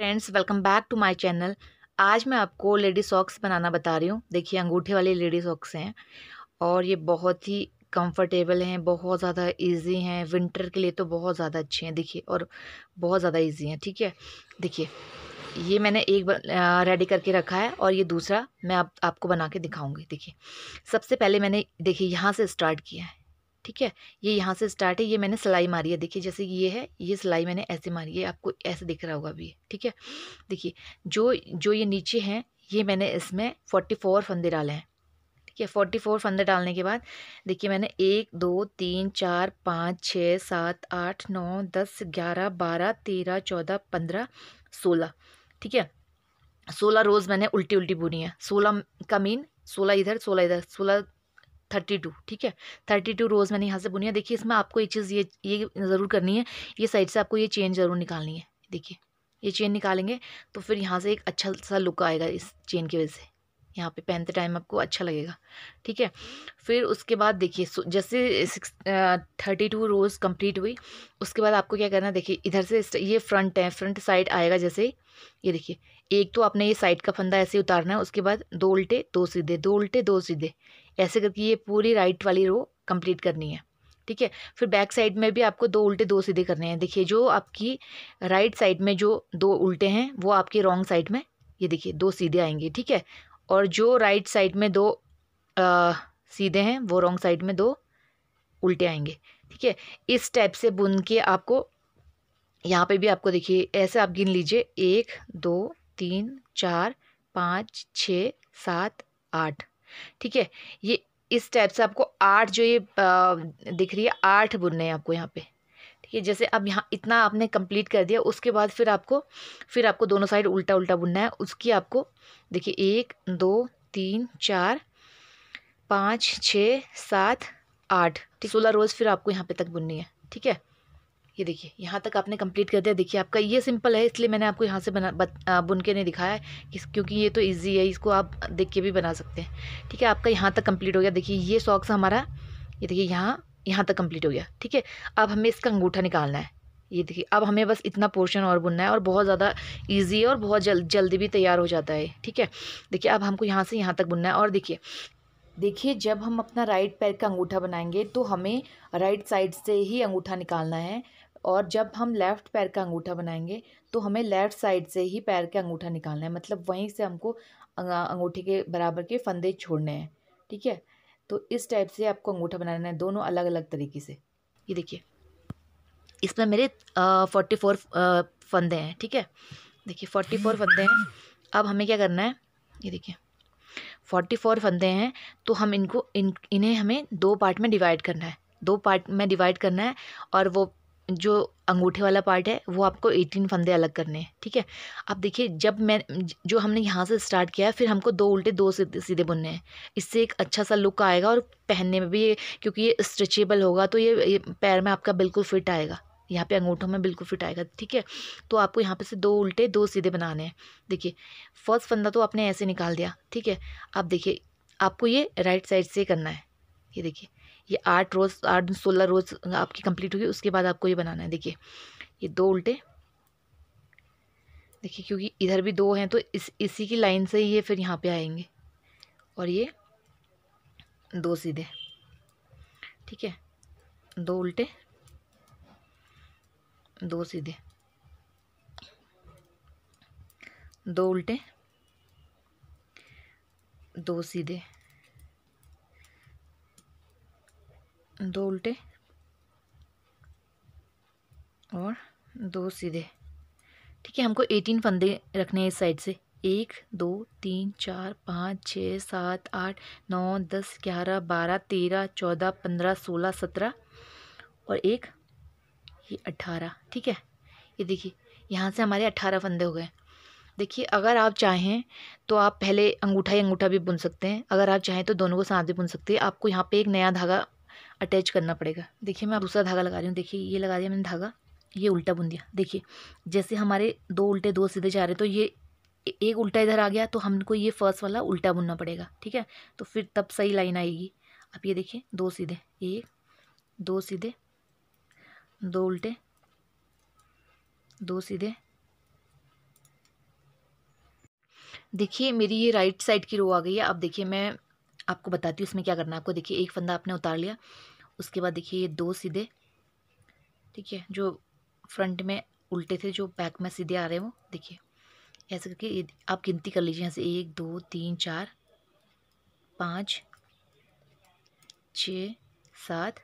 Friends welcome back to my channel आज मैं आपको लेडी सॉक्स बनाना बता रही हूँ देखिए अंगूठे वाले लेडी सॉक्स हैं और ये बहुत ही कंफर्टेबल हैं बहुत ज़्यादा इजी हैं विंटर के लिए तो बहुत ज़्यादा अच्छे हैं देखिए और बहुत ज़्यादा इजी हैं ठीक है देखिए ये मैंने एक रेडी करके रखा है और ये दूसरा मैं आप, आपको बना के दिखाऊँगी देखिए सबसे पहले मैंने देखिए यहाँ से स्टार्ट किया है ठीक है ये यहाँ से स्टार्ट है ये मैंने सिलाई मारी है देखिए जैसे ये है ये सिलाई मैंने ऐसे मारी है आपको ऐसे दिख रहा होगा अभी ठीक है देखिए जो जो ये नीचे हैं ये मैंने इसमें फोर्टी फोर फंदे डाले हैं ठीक है फोर्टी फोर फंदे डालने के बाद देखिए मैंने एक दो तीन चार पाँच छः सात आठ नौ दस ग्यारह बारह तेरह चौदह पंद्रह सोलह ठीक है सोलह रोज़ मैंने उल्टी उल्टी बुनी है सोलह का मीन सोलह इधर सोलह इधर सोलह थर्टी टू ठीक है थर्टी टू रोज़ मैंने यहाँ से बुनी है देखिए इसमें आपको एक चीज़ ये ये ज़रूर करनी है ये साइड से आपको ये चेन ज़रूर निकालनी है देखिए ये चेन निकालेंगे तो फिर यहाँ से एक अच्छा सा लुक आएगा इस चेन की वजह से यहाँ पे पहनते टाइम आपको अच्छा लगेगा ठीक है फिर उसके बाद देखिए जैसे six thirty two rows complete हुई उसके बाद आपको क्या करना है देखिए इधर से ये फ्रंट है फ्रंट साइड आएगा जैसे ये देखिए एक तो आपने ये साइड का फंदा ऐसे उतारना है उसके बाद दो उल्टे दो सीधे दो उल्टे दो सीधे ऐसे करके ये पूरी राइट वाली रो कंप्लीट करनी है ठीक है फिर बैक साइड में भी आपको दो उल्टे दो सीधे करने हैं देखिए जो आपकी राइट साइड में जो दो उल्टे हैं वो आपके रॉन्ग साइड में ये देखिए दो सीधे आएंगे ठीक है और जो राइट साइड में दो आ, सीधे हैं वो रॉन्ग साइड में दो उल्टे आएंगे ठीक है इस टाइप से बुन के आपको यहाँ पे भी आपको देखिए ऐसे आप गिन लीजिए एक दो तीन चार पाँच छ सात आठ ठीक है ये इस टाइप से आपको आठ जो ये दिख रही है आठ बुनने हैं आपको यहाँ पे ठीक है जैसे अब यहाँ इतना आपने कंप्लीट कर दिया उसके बाद फिर आपको फिर आपको दोनों साइड उल्टा उल्टा बुनना है उसकी आपको देखिए एक दो तीन चार पाँच छ सात आठ सोलह रोज़ फिर आपको यहाँ पे तक बुननी है ठीक है ये देखिए यहाँ तक आपने कंप्लीट कर दिया देखिए आपका ये सिंपल है इसलिए मैंने आपको यहाँ से बना बत, आ, बुन के नहीं दिखाया है क्योंकि ये तो ईजी है इसको आप देख के भी बना सकते हैं ठीक है आपका यहाँ तक कंप्लीट हो गया देखिए ये सॉक्स हमारा ये देखिए यहाँ यहाँ तक कंप्लीट हो गया ठीक है अब हमें इसका अंगूठा निकालना है ये देखिए अब हमें बस इतना पोर्शन और बुनना है और बहुत ज़्यादा ईजी है और बहुत जल जल्दी भी तैयार हो जाता है ठीक है देखिए अब हमको यहाँ से यहाँ तक बुनना है और देखिए देखिए जब हम अपना राइट पैर का अंगूठा बनाएंगे तो हमें राइट साइड से ही अंगूठा निकालना है और जब हम लेफ़्ट पैर का अंगूठा बनाएंगे तो हमें लेफ़्ट साइड से ही पैर का अंगूठा निकालना है मतलब वहीं से हमको अंगूठे के बराबर के फंदे छोड़ने हैं ठीक है तो इस टाइप से आपको अंगूठा बनाना है दोनों अलग अलग तरीके से ये देखिए इसमें मेरे फोर्टी फोर फंदे हैं ठीक है देखिए फोर्टी फोर फंदे हैं अब हमें क्या करना है ये देखिए फोर्टी फोर फंदे हैं तो हम इनको इन इन्हें हमें दो पार्ट में डिवाइड करना है दो पार्ट में डिवाइड करना है और वो जो अंगूठे वाला पार्ट है वो आपको एटीन फंदे अलग करने हैं ठीक है अब देखिए जब मैं जो हमने यहाँ से स्टार्ट किया है फिर हमको दो उल्टे दो सीधे सीधे बुनने हैं इससे एक अच्छा सा लुक आएगा और पहनने में भी ये क्योंकि ये स्ट्रेचेबल होगा तो ये, ये पैर में आपका बिल्कुल फिट आएगा यहाँ पे अंगूठों में बिल्कुल फिट आएगा ठीक है तो आपको यहाँ पे से दो उल्टे दो सीधे बनाने हैं देखिए फर्स्ट फंदा तो आपने ऐसे निकाल दिया ठीक है अब देखिए आपको ये राइट साइड से करना है ये देखिए ये आठ रोज़ आठ सोलह रोज़ आपकी कंप्लीट होगी उसके बाद आपको ये बनाना है देखिए ये दो उल्टे देखिए क्योंकि इधर भी दो हैं तो इस इसी की लाइन से ही ये फिर यहाँ पे आएंगे और ये दो सीधे ठीक है दो उल्टे दो सीधे दो उल्टे दो सीधे दो उल्टे और दो सीधे ठीक है हमको एटीन फंदे रखने हैं इस साइड से एक दो तीन चार पाँच छः सात आठ नौ दस ग्यारह बारह तेरह चौदह पंद्रह सोलह सत्रह और एक ये अट्ठारह ठीक है ये देखिए यहाँ से हमारे अट्ठारह फंदे हो गए देखिए अगर आप चाहें तो आप पहले अंगूठा ही अंगूठा भी बुन सकते हैं अगर आप चाहें तो दोनों को साथ भी बुन सकते हैं आपको यहाँ पे एक नया धागा अटैच करना पड़ेगा देखिए मैं दूसरा धागा लगा रही हूँ देखिए ये लगा दिया मैंने धागा ये उल्टा बुन दिया देखिए जैसे हमारे दो उल्टे दो सीधे जा रहे तो ये एक उल्टा इधर आ गया तो हमको ये फर्स्ट वाला उल्टा बुनना पड़ेगा ठीक है तो फिर तब सही लाइन आएगी अब ये देखिए दो सीधे एक दो सीधे दो उल्टे दो सीधे देखिए मेरी ये राइट साइड की रो आ गई है अब देखिए मैं आपको बताती हूँ उसमें क्या करना है आपको देखिए एक फंदा आपने उतार लिया उसके बाद देखिए ये दो सीधे ठीक है जो फ्रंट में उल्टे थे जो बैक में सीधे आ रहे हैं वो देखिए ऐसे करके आप गिनती कर लीजिए यहाँ से एक दो तीन चार पाँच छ सात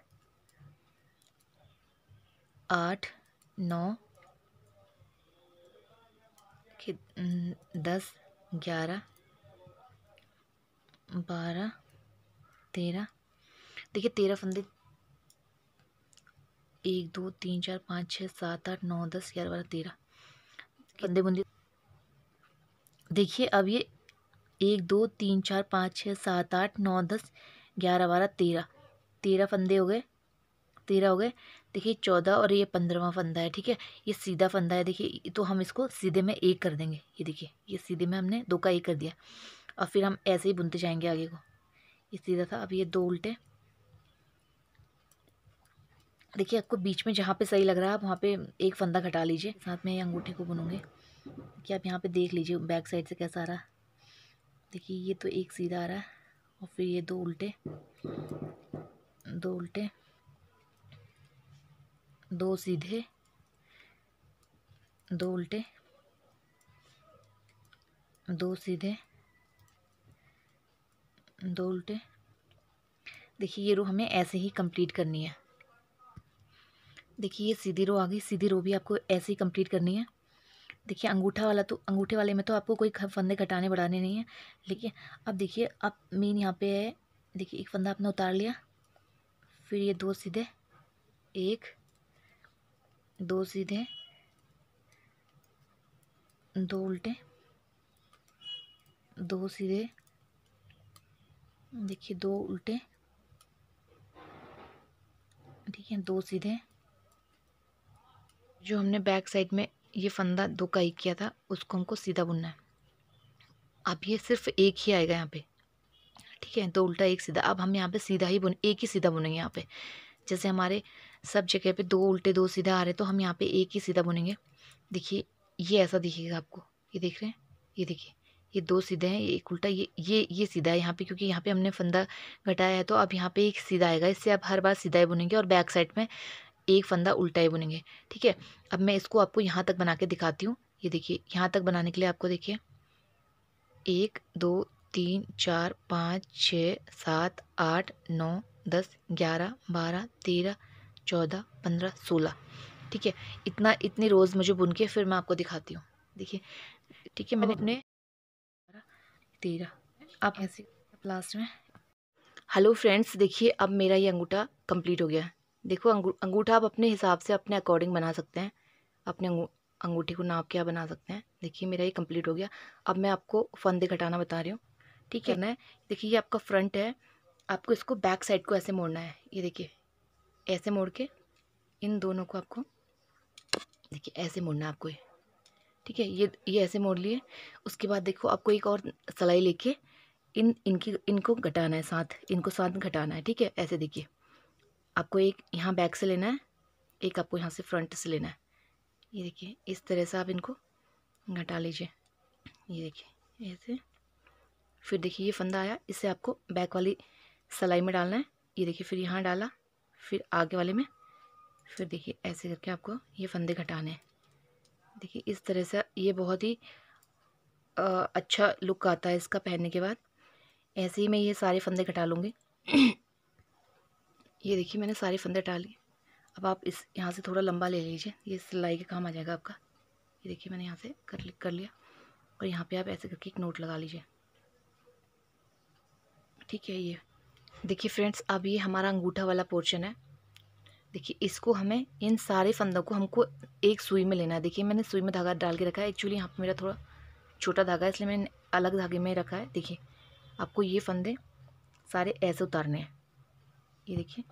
आठ नौ दस ग्यारह बारह तेरह देखिए तेरह फंदे एक दो तीन चार पाँच छः सात आठ नौ दस ग्यारह बारह तेरह फंदे बुंदी देखिए अब ये एक दो तीन चार पाँच छः सात आठ नौ दस ग्यारह बारह तेरह तेरह फंदे हो गए तेरह हो गए देखिए चौदह और ये पंद्रहवा फंदा है ठीक है ये सीधा फंदा है देखिए तो हम इसको सीधे में एक कर देंगे ये देखिए ये सीधे में हमने दो का एक कर दिया और फिर हम ऐसे ही बुनते जाएंगे आगे को इसी तरह था अब ये दो उल्टे देखिए आपको बीच में जहाँ पे सही लग रहा है आप वहाँ पे एक फंदा घटा लीजिए साथ में ये अंगूठे को बुनूंगे कि आप यहाँ पे देख लीजिए बैक साइड से कैसा आ रहा है देखिए ये तो एक सीधा आ रहा है और फिर ये दो उल्टे दो उल्टे दो सीधे दो उल्टे दो सीधे दो उल्टे देखिए ये रो हमें ऐसे ही कंप्लीट करनी है देखिए ये सीधी रो आ गई सीधी रो भी आपको ऐसे ही कंप्लीट करनी है देखिए अंगूठा वाला तो अंगूठे वाले में तो आपको कोई फंदे घटाने बढ़ाने नहीं है लेकिन अब देखिए अब मेन यहाँ पे है देखिए एक फंदा आपने उतार लिया फिर ये दो सीधे एक दो सीधे दो उल्टे दो सीधे देखिए दो उल्टे ठीक है दो सीधे जो हमने बैक साइड में ये फंदा दो का एक किया था उसको हमको सीधा बुनना है अब ये सिर्फ एक ही आएगा यहाँ पे ठीक है दो उल्टा एक सीधा अब हम यहाँ पे सीधा ही बुन एक ही सीधा बुनेंगे यहाँ पे जैसे हमारे सब जगह पे दो उल्टे दो सीधा आ रहे तो हम यहाँ पे एक ही सीधा बुनेंगे देखिए ये ऐसा दिखेगा आपको ये देख रहे हैं ये देखिए ये दो सीधे हैं एक उल्टा ये ये ये सीधा है यहाँ पे क्योंकि यहाँ पे हमने फंदा घटाया है तो अब यहाँ पे एक सीधा आएगा इससे आप हर बार सीधा ही बुनेंगे और बैक साइड में एक फंदा उल्टा ही बुनेंगे ठीक है अब मैं इसको आपको यहाँ तक बना के दिखाती हूँ ये देखिए यहाँ तक बनाने के लिए आपको देखिए एक दो तीन चार पाँच छः सात आठ नौ दस ग्यारह बारह तेरह चौदह पंद्रह सोलह ठीक है इतना इतनी रोज़ मुझे बुन के फिर मैं आपको दिखाती हूँ देखिए ठीक है मैंने अपने तेरह आप ऐसे लास्ट में हेलो फ्रेंड्स देखिए अब मेरा ये अंगूठा कंप्लीट हो गया है देखो अंगूठा आप अपने हिसाब से अपने अकॉर्डिंग बना सकते हैं अपने अंगूठी को नाप के आप बना सकते हैं देखिए मेरा ये कंप्लीट हो गया अब मैं आपको फंदे घटाना बता रही हूँ ठीक है ना देखिए ये आपका फ्रंट है आपको इसको बैक साइड को ऐसे मोड़ना है ये देखिए ऐसे मोड़ के इन दोनों को आपको देखिए ऐसे मोड़ना है आपको ये ठीक है ये ये ऐसे मोड़ लिए उसके बाद देखो आपको एक और सलाई लेके इन इनकी इनको घटाना है साथ इनको साथ घटाना है ठीक है ऐसे देखिए आपको एक यहाँ बैक से लेना है एक आपको यहाँ से फ्रंट से लेना है ये देखिए इस तरह से आप इनको घटा लीजिए ये देखिए ऐसे फिर देखिए ये फंदा आया इसे आपको बैक वाली सलाई में डालना है ये देखिए फिर यहाँ डाला फिर आगे वाले में फिर देखिए ऐसे करके आपको ये फंदे घटाने हैं देखिए इस तरह से ये बहुत ही अच्छा लुक आता है इसका पहनने के बाद ऐसे ही मैं ये सारे फंदे घटा लूँगी ये देखिए मैंने सारे फंदे हटा लिए अब आप इस यहाँ से थोड़ा लंबा ले लीजिए ये सिलाई का काम आ जाएगा आपका ये देखिए मैंने यहाँ से कर कर लिया और यहाँ पे आप ऐसे करके एक नोट लगा लीजिए ठीक है ये देखिए फ्रेंड्स अब ये हमारा अंगूठा वाला पोर्शन है देखिए इसको हमें इन सारे फंदों को हमको एक सुई में लेना है देखिए मैंने सुई में धागा डाल के रखा है एक्चुअली यहाँ पर मेरा थोड़ा छोटा धागा है इसलिए मैंने अलग धागे में रखा है देखिए आपको ये फंदे सारे ऐसे उतारने हैं ये देखिए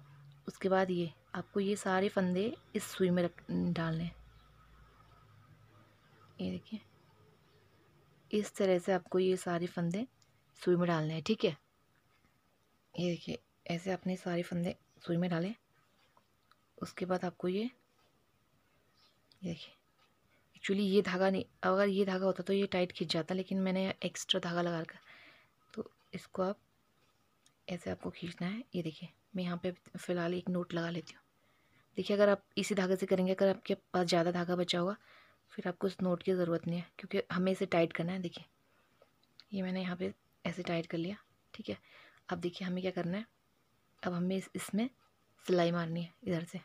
उसके बाद ये आपको ये सारे फंदे इस सुई में रख डालने हैं ये देखिए इस तरह से आपको ये सारे फंदे सुई में डालने हैं ठीक है ये देखिए ऐसे आपने सारे फंदे सुई में डाले उसके बाद आपको ये देखिए एक्चुअली ये धागा नहीं अगर ये धागा होता तो ये टाइट खींच जाता लेकिन मैंने एक्स्ट्रा धागा लगा रखा तो इसको आप ऐसे आपको खींचना है ये देखिए मैं यहाँ पे फ़िलहाल एक नोट लगा लेती हूँ देखिए अगर आप इसी धागे से करेंगे अगर आपके पास ज़्यादा धागा बचा होगा फिर आपको उस नोट की ज़रूरत नहीं है क्योंकि हमें इसे टाइट करना है देखिए ये मैंने यहाँ पर ऐसे टाइट कर लिया ठीक है अब देखिए हमें क्या करना है अब हमें इसमें सिलाई मारनी है इधर से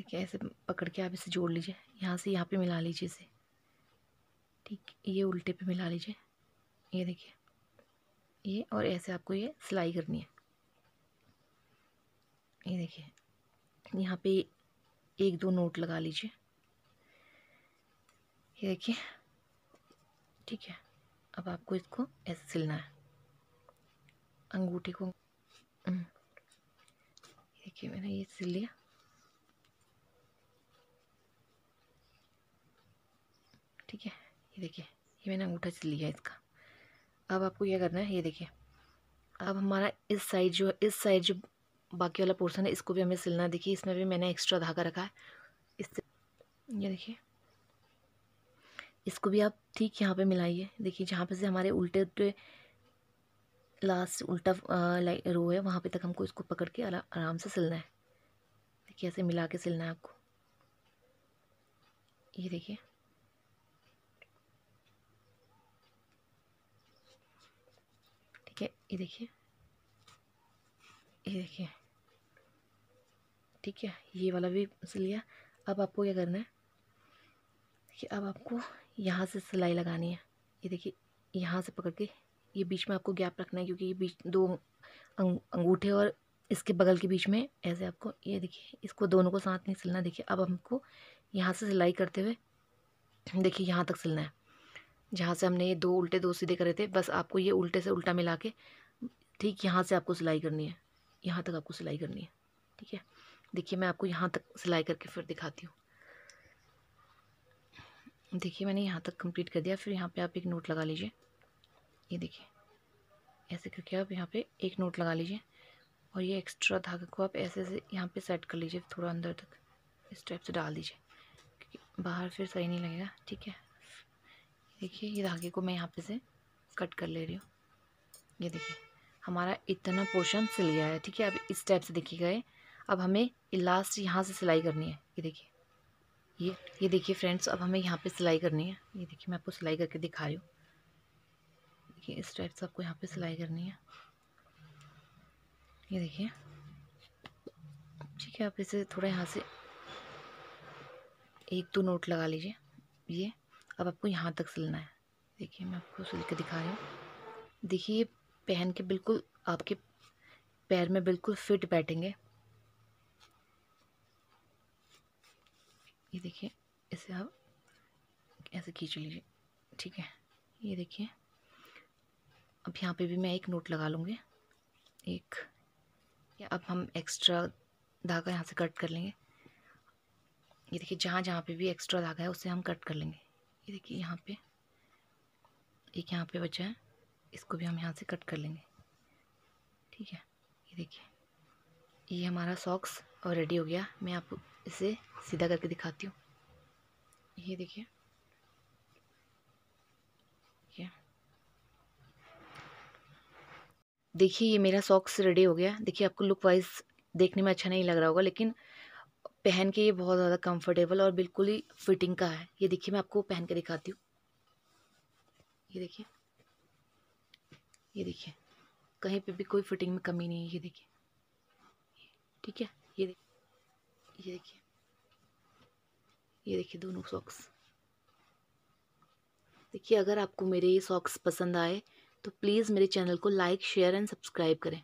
देखिए ऐसे पकड़ के आप इसे जोड़ लीजिए यहाँ से यहाँ पे मिला लीजिए इसे ठीक ये उल्टे पे मिला लीजिए ये देखिए ये और ऐसे आपको ये सिलाई करनी है ये देखिए यहाँ पे एक दो नोट लगा लीजिए ये देखिए ठीक है अब आपको इसको ऐसे सिलना है अंगूठे को हम्म। देखिए मैंने ये सिल लिया ठीक है ये देखिए ये मैंने अंगूठा से लिया इसका अब आपको क्या करना है ये देखिए अब हमारा इस साइड जो इस साइड जो बाकी वाला पोर्सन है इसको भी हमें सिलना है देखिए इसमें भी मैंने एक्स्ट्रा धागा रखा है इससे ये देखिए इसको भी आप ठीक यहाँ पे मिलाइए देखिए जहाँ पे से हमारे उल्टे उल्टे लास्ट उल्टा रो है वहाँ पे तक हमको इसको पकड़ के आराम से सिलना है देखिए ऐसे मिला के सिलना है आपको ये देखिए ठीक है ये देखिए ये देखिए ठीक है ये वाला भी सिलिया अब आपको क्या करना है देखिए अब आपको यहाँ से सिलाई लगानी है ये देखिए यहाँ से पकड़ के ये बीच में आपको गैप रखना है क्योंकि ये बीच दो अंगूठे और इसके बगल के बीच में ऐसे आपको ये देखिए इसको दोनों को साथ नहीं सिलना देखिए अब हमको यहाँ से सिलाई करते हुए देखिए यहाँ तक सिलना है जहाँ से हमने ये दो उल्टे दो सीधे करे थे बस आपको ये उल्टे से उल्टा मिला के ठीक यहाँ से आपको सिलाई करनी है यहाँ तक आपको सिलाई करनी है ठीक है देखिए मैं आपको यहाँ तक सिलाई करके फिर दिखाती हूँ देखिए मैंने यहाँ तक कंप्लीट कर दिया फिर यहाँ पे आप एक नोट लगा लीजिए ये देखिए ऐसे करके आप यहाँ पे एक नोट लगा लीजिए और ये एक्स्ट्रा धागे को आप ऐसे से यहाँ पे सेट कर लीजिए थोड़ा अंदर तक इस टाइप से डाल दीजिए क्योंकि बाहर फिर सही नहीं लगेगा ठीक है देखिए ये धागे को मैं यहाँ पे से कट कर ले रही हूँ ये देखिए हमारा इतना पोर्शन सिल गया है ठीक है अब इस टाइप से देखिए गए अब हमें लास्ट यहाँ से सिलाई करनी है ये देखिए ये ये देखिए फ्रेंड्स अब हमें यहाँ पे सिलाई करनी है ये देखिए मैं आपको सिलाई करके दिखा रही हूँ देखिए इस टाइप से आपको यहाँ पे सिलाई करनी है ये देखिए ठीक है आप इसे थोड़ा यहाँ से एक दो नोट लगा लीजिए ये अब आपको यहाँ तक सिलना है देखिए मैं आपको सिल के दिखा रही हूँ देखिए ये पहन के बिल्कुल आपके पैर में बिल्कुल फिट बैठेंगे ये देखिए इसे आप ऐसे खींच लीजिए ठीक है ये देखिए अब यहाँ पे भी मैं एक नोट लगा लूँगी एक या अब हम एक्स्ट्रा धागा यहाँ से कट कर लेंगे ये देखिए जहाँ जहाँ पे भी एक्स्ट्रा धागा है उसे हम कट कर लेंगे ये देखिए यहाँ पे एक यहाँ पे बचा है इसको भी हम यहाँ से कट कर लेंगे ठीक है ये देखिए ये हमारा सॉक्स और रेडी हो गया मैं आपको इसे सीधा करके दिखाती हूँ ये देखिए देखिए ये मेरा सॉक्स रेडी हो गया देखिए आपको लुक वाइज देखने में अच्छा नहीं लग रहा होगा लेकिन पहन के ये बहुत ज़्यादा कंफर्टेबल और बिल्कुल ही फिटिंग का है ये देखिए मैं आपको पहन के दिखाती हूँ ये देखिए ये देखिए कहीं पे भी कोई फिटिंग में कमी नहीं है ये देखिए ठीक है ये देखिए ये देखिए ये देखिए दोनों सॉक्स देखिए अगर आपको मेरे ये सॉक्स पसंद आए तो प्लीज़ मेरे चैनल को लाइक शेयर एंड सब्सक्राइब करें